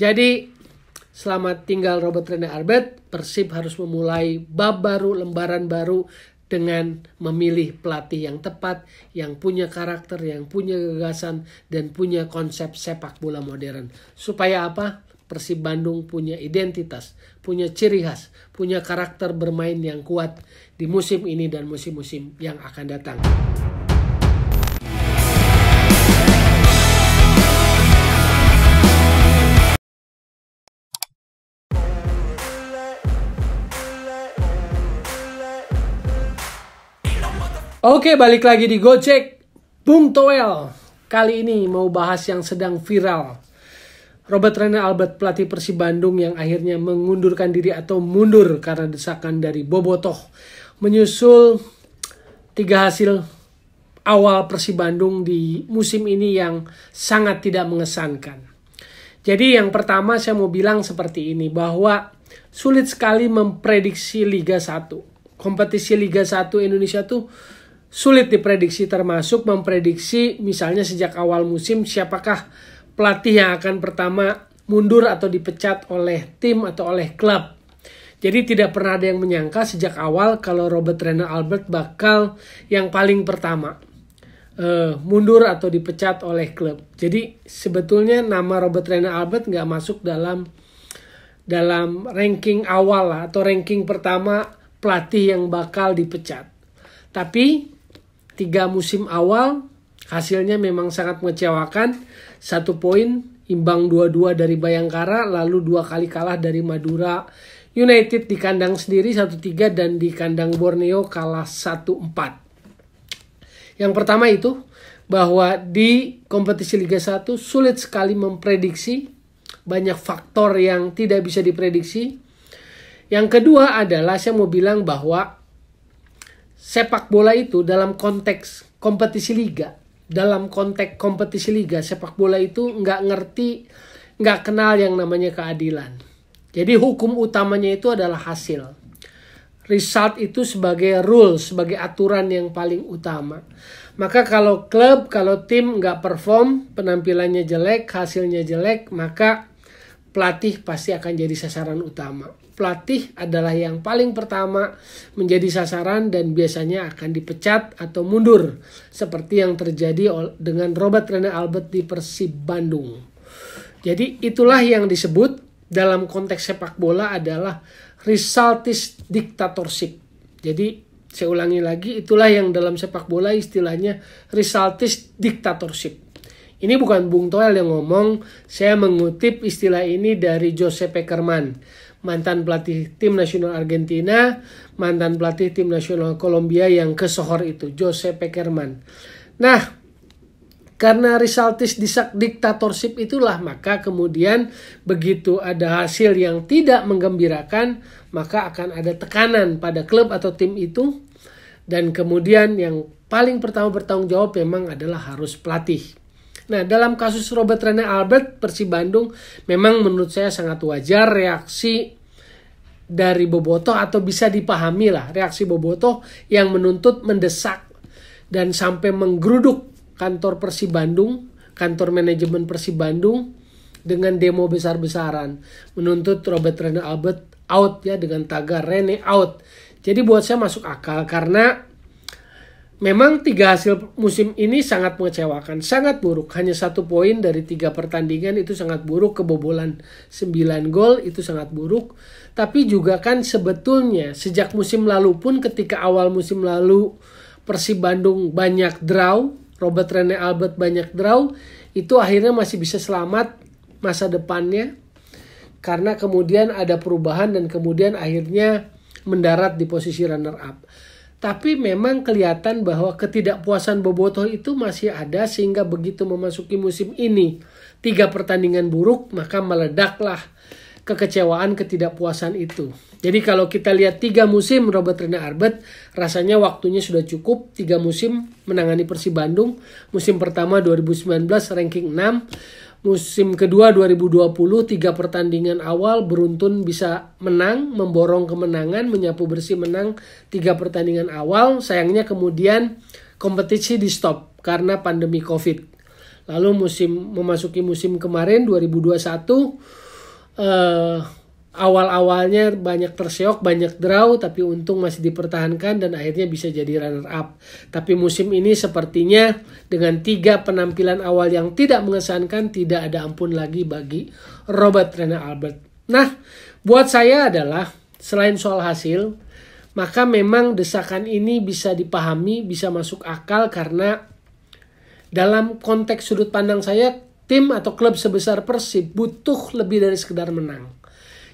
Jadi selamat tinggal Robert Rene Arbet. Persib harus memulai bab baru, lembaran baru dengan memilih pelatih yang tepat, yang punya karakter, yang punya gagasan, dan punya konsep sepak bola modern. Supaya apa? Persib Bandung punya identitas, punya ciri khas, punya karakter bermain yang kuat di musim ini dan musim-musim yang akan datang. Oke, balik lagi di Gojek. Bung Toel. Kali ini mau bahas yang sedang viral. Robert Rene Albert pelatih Persib Bandung yang akhirnya mengundurkan diri atau mundur karena desakan dari Bobotoh. Menyusul tiga hasil awal Persib Bandung di musim ini yang sangat tidak mengesankan. Jadi yang pertama saya mau bilang seperti ini bahwa sulit sekali memprediksi Liga 1. Kompetisi Liga 1 Indonesia tuh sulit diprediksi termasuk memprediksi misalnya sejak awal musim siapakah pelatih yang akan pertama mundur atau dipecat oleh tim atau oleh klub. Jadi tidak pernah ada yang menyangka sejak awal kalau Robert Renner Albert bakal yang paling pertama uh, mundur atau dipecat oleh klub. Jadi sebetulnya nama Robert Renner Albert nggak masuk dalam dalam ranking awal lah, atau ranking pertama pelatih yang bakal dipecat. Tapi tiga musim awal hasilnya memang sangat mengecewakan. Satu poin imbang dua dua dari Bayangkara, lalu dua kali kalah dari Madura United di kandang sendiri 1-3 dan di kandang Borneo kalah 1-4. Yang pertama itu bahwa di kompetisi Liga 1 sulit sekali memprediksi banyak faktor yang tidak bisa diprediksi. Yang kedua adalah saya mau bilang bahwa sepak bola itu dalam konteks kompetisi liga, dalam konteks kompetisi liga sepak bola itu nggak ngerti, nggak kenal yang namanya keadilan. Jadi hukum utamanya itu adalah hasil. Result itu sebagai rule, sebagai aturan yang paling utama. Maka kalau klub, kalau tim nggak perform, penampilannya jelek, hasilnya jelek, maka pelatih pasti akan jadi sasaran utama pelatih adalah yang paling pertama menjadi sasaran dan biasanya akan dipecat atau mundur, seperti yang terjadi dengan Robert Rene Albert di Persib Bandung. Jadi itulah yang disebut dalam konteks sepak bola adalah resultis dictatorship. Jadi saya ulangi lagi, itulah yang dalam sepak bola istilahnya resultis dictatorship. Ini bukan Bung Toel yang ngomong, saya mengutip istilah ini dari Jose Peckerman mantan pelatih tim nasional Argentina, mantan pelatih tim nasional Kolombia yang kesohor itu, Jose Pekerman. Nah, karena resultis diktatorship itulah maka kemudian begitu ada hasil yang tidak menggembirakan maka akan ada tekanan pada klub atau tim itu dan kemudian yang paling pertama bertanggung jawab memang adalah harus pelatih Nah, dalam kasus Robert Rene Albert Persib Bandung memang menurut saya sangat wajar reaksi dari Bobotoh atau bisa dipahami lah reaksi Bobotoh yang menuntut mendesak dan sampai menggeruduk kantor Persib Bandung, kantor manajemen Persib Bandung dengan demo besar-besaran menuntut Robert Rene Albert out ya dengan tagar Rene out. Jadi buat saya masuk akal karena Memang tiga hasil musim ini sangat mengecewakan, sangat buruk. Hanya satu poin dari tiga pertandingan itu sangat buruk, kebobolan sembilan gol itu sangat buruk. Tapi juga kan sebetulnya sejak musim lalu pun ketika awal musim lalu Persib Bandung banyak draw, Robert Rene Albert banyak draw, itu akhirnya masih bisa selamat masa depannya. Karena kemudian ada perubahan dan kemudian akhirnya mendarat di posisi runner up. Tapi memang kelihatan bahwa ketidakpuasan Bobotoh itu masih ada sehingga begitu memasuki musim ini tiga pertandingan buruk maka meledaklah kekecewaan ketidakpuasan itu. Jadi kalau kita lihat tiga musim Robert Rina Arbet, rasanya waktunya sudah cukup. Tiga musim menangani Persib Bandung. Musim pertama 2019 ranking 6. Musim kedua 2020, tiga pertandingan awal beruntun bisa menang, memborong kemenangan, menyapu bersih menang tiga pertandingan awal. Sayangnya kemudian kompetisi di stop karena pandemi COVID. Lalu musim memasuki musim kemarin 2021, eh, awal-awalnya banyak terseok, banyak draw, tapi untung masih dipertahankan dan akhirnya bisa jadi runner up. Tapi musim ini sepertinya dengan tiga penampilan awal yang tidak mengesankan, tidak ada ampun lagi bagi Robert Rene Albert. Nah, buat saya adalah selain soal hasil, maka memang desakan ini bisa dipahami, bisa masuk akal karena dalam konteks sudut pandang saya, tim atau klub sebesar Persib butuh lebih dari sekedar menang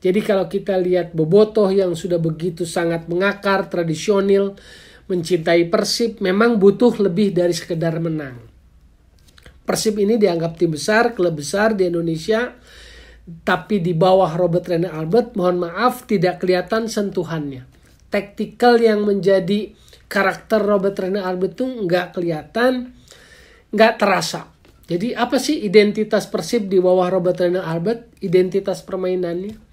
jadi kalau kita lihat Bobotoh yang sudah begitu sangat mengakar, tradisional, mencintai Persib, memang butuh lebih dari sekedar menang. Persib ini dianggap tim besar, klub besar di Indonesia, tapi di bawah Robert Rene Albert, mohon maaf, tidak kelihatan sentuhannya. Taktikal yang menjadi karakter Robert Rene Albert itu nggak kelihatan, nggak terasa. Jadi apa sih identitas Persib di bawah Robert Rene Albert? Identitas permainannya?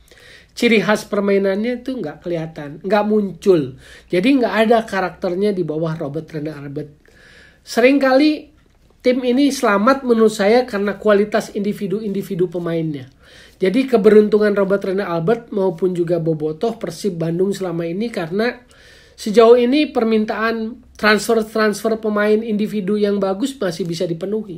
ciri khas permainannya itu nggak kelihatan, nggak muncul. Jadi nggak ada karakternya di bawah Robert Rene Albert. Seringkali tim ini selamat menurut saya karena kualitas individu-individu pemainnya. Jadi keberuntungan Robert Rene Albert maupun juga Bobotoh Persib Bandung selama ini karena sejauh ini permintaan transfer-transfer pemain individu yang bagus masih bisa dipenuhi.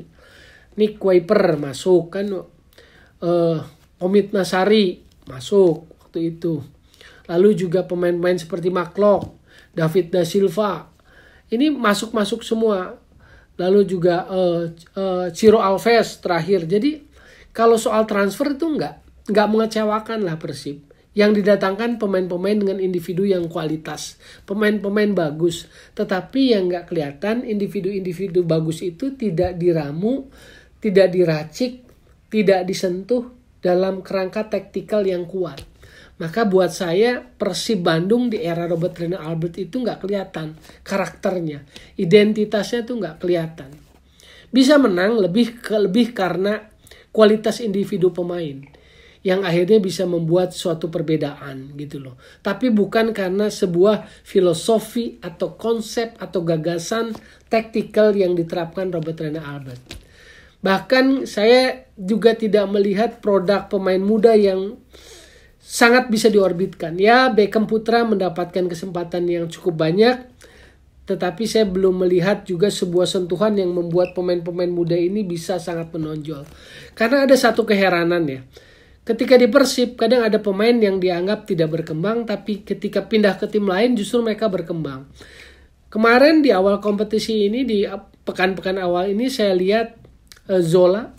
Nick Kuiper masuk kan, uh, Omid Nasari masuk waktu itu. Lalu juga pemain-pemain seperti Maklok, David da Silva. Ini masuk-masuk semua. Lalu juga uh, uh, Ciro Alves terakhir. Jadi kalau soal transfer itu enggak enggak mengecewakan lah Persib. Yang didatangkan pemain-pemain dengan individu yang kualitas, pemain-pemain bagus. Tetapi yang enggak kelihatan individu-individu bagus itu tidak diramu, tidak diracik, tidak disentuh dalam kerangka taktikal yang kuat. Maka buat saya Persib Bandung di era Robert Rene Albert itu nggak kelihatan karakternya, identitasnya tuh nggak kelihatan. Bisa menang lebih ke, lebih karena kualitas individu pemain yang akhirnya bisa membuat suatu perbedaan gitu loh. Tapi bukan karena sebuah filosofi atau konsep atau gagasan taktikal yang diterapkan Robert Rene Albert. Bahkan saya juga tidak melihat produk pemain muda yang sangat bisa diorbitkan. Ya, Beckham Putra mendapatkan kesempatan yang cukup banyak, tetapi saya belum melihat juga sebuah sentuhan yang membuat pemain-pemain muda ini bisa sangat menonjol. Karena ada satu keheranan ya. Ketika di Persib, kadang ada pemain yang dianggap tidak berkembang, tapi ketika pindah ke tim lain justru mereka berkembang. Kemarin di awal kompetisi ini, di pekan-pekan awal ini saya lihat Eh, Zola,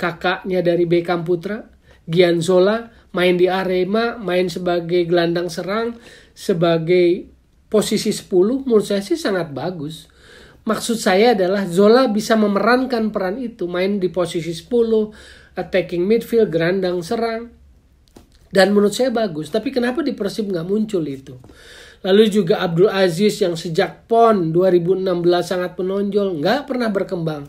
kakaknya dari Beckham Putra. Gian Zola main di Arema, main sebagai gelandang serang, sebagai posisi 10 menurut saya sih sangat bagus. Maksud saya adalah Zola bisa memerankan peran itu, main di posisi 10, attacking midfield, gelandang serang. Dan menurut saya bagus, tapi kenapa di Persib nggak muncul itu? Lalu juga Abdul Aziz yang sejak PON 2016 sangat menonjol, nggak pernah berkembang.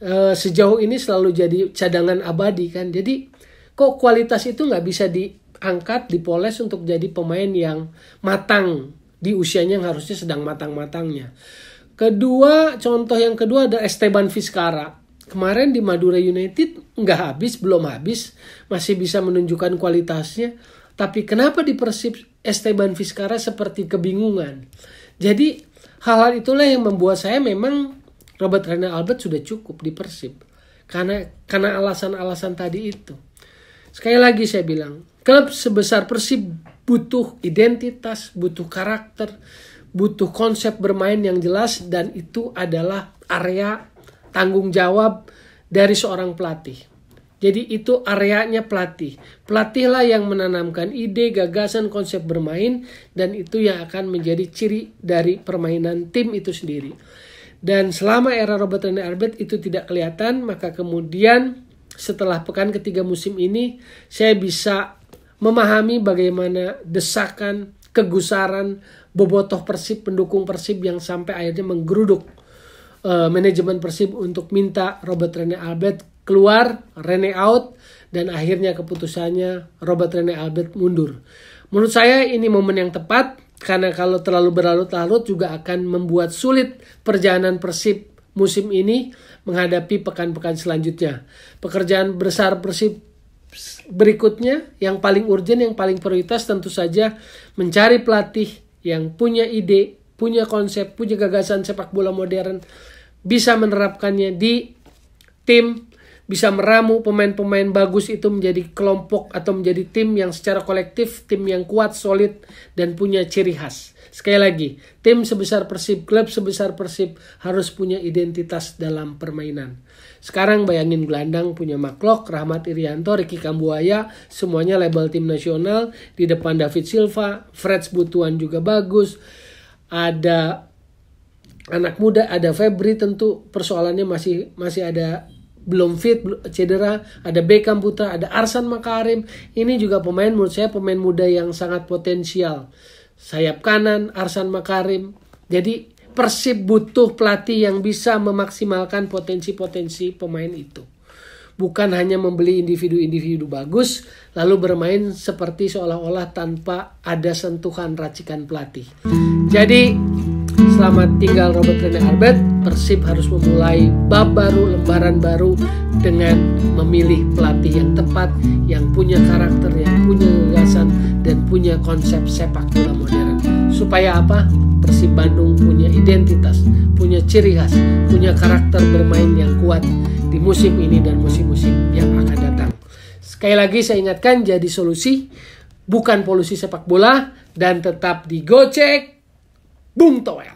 Eh, sejauh ini selalu jadi cadangan abadi kan. Jadi kok kualitas itu nggak bisa diangkat, dipoles untuk jadi pemain yang matang di usianya yang harusnya sedang matang-matangnya. Kedua, contoh yang kedua ada Esteban Vizcara. Kemarin di Madura United nggak habis, belum habis, masih bisa menunjukkan kualitasnya. Tapi kenapa di Persib Esteban Fiskara seperti kebingungan. Jadi hal-hal itulah yang membuat saya memang Robert Rene Albert sudah cukup di Persib. Karena karena alasan-alasan tadi itu. Sekali lagi saya bilang, klub sebesar Persib butuh identitas, butuh karakter, butuh konsep bermain yang jelas dan itu adalah area tanggung jawab dari seorang pelatih. Jadi itu areanya pelatih. Pelatihlah yang menanamkan ide, gagasan, konsep bermain dan itu yang akan menjadi ciri dari permainan tim itu sendiri. Dan selama era Robert Rene Albert itu tidak kelihatan, maka kemudian setelah pekan ketiga musim ini saya bisa memahami bagaimana desakan, kegusaran, bobotoh Persib, pendukung Persib yang sampai akhirnya menggeruduk uh, manajemen Persib untuk minta Robert Rene Albert keluar, Rene out, dan akhirnya keputusannya Robert Rene Albert mundur. Menurut saya ini momen yang tepat karena kalau terlalu berlarut-larut juga akan membuat sulit perjalanan Persib musim ini menghadapi pekan-pekan selanjutnya. Pekerjaan besar Persib berikutnya yang paling urgent, yang paling prioritas tentu saja mencari pelatih yang punya ide, punya konsep, punya gagasan sepak bola modern bisa menerapkannya di tim bisa meramu pemain-pemain bagus itu menjadi kelompok atau menjadi tim yang secara kolektif, tim yang kuat, solid, dan punya ciri khas. Sekali lagi, tim sebesar Persib, klub sebesar Persib harus punya identitas dalam permainan. Sekarang bayangin gelandang punya Maklok, Rahmat Irianto, Ricky Kambuaya, semuanya label tim nasional. Di depan David Silva, Freds Butuan juga bagus. Ada anak muda, ada Febri tentu persoalannya masih masih ada belum fit, cedera, ada Beckham Putra, ada Arsan Makarim. Ini juga pemain menurut saya pemain muda yang sangat potensial. Sayap kanan Arsan Makarim. Jadi Persib butuh pelatih yang bisa memaksimalkan potensi-potensi pemain itu. Bukan hanya membeli individu-individu bagus, lalu bermain seperti seolah-olah tanpa ada sentuhan racikan pelatih. Jadi, Selamat tinggal Robert Rene Albert. Persib harus memulai bab baru, lembaran baru dengan memilih pelatih yang tepat, yang punya karakter, yang punya gagasan, dan punya konsep sepak bola modern. Supaya apa? Persib Bandung punya identitas, punya ciri khas, punya karakter bermain yang kuat di musim ini dan musim-musim yang akan datang. Sekali lagi saya ingatkan jadi solusi bukan polusi sepak bola dan tetap digocek Bung Toel.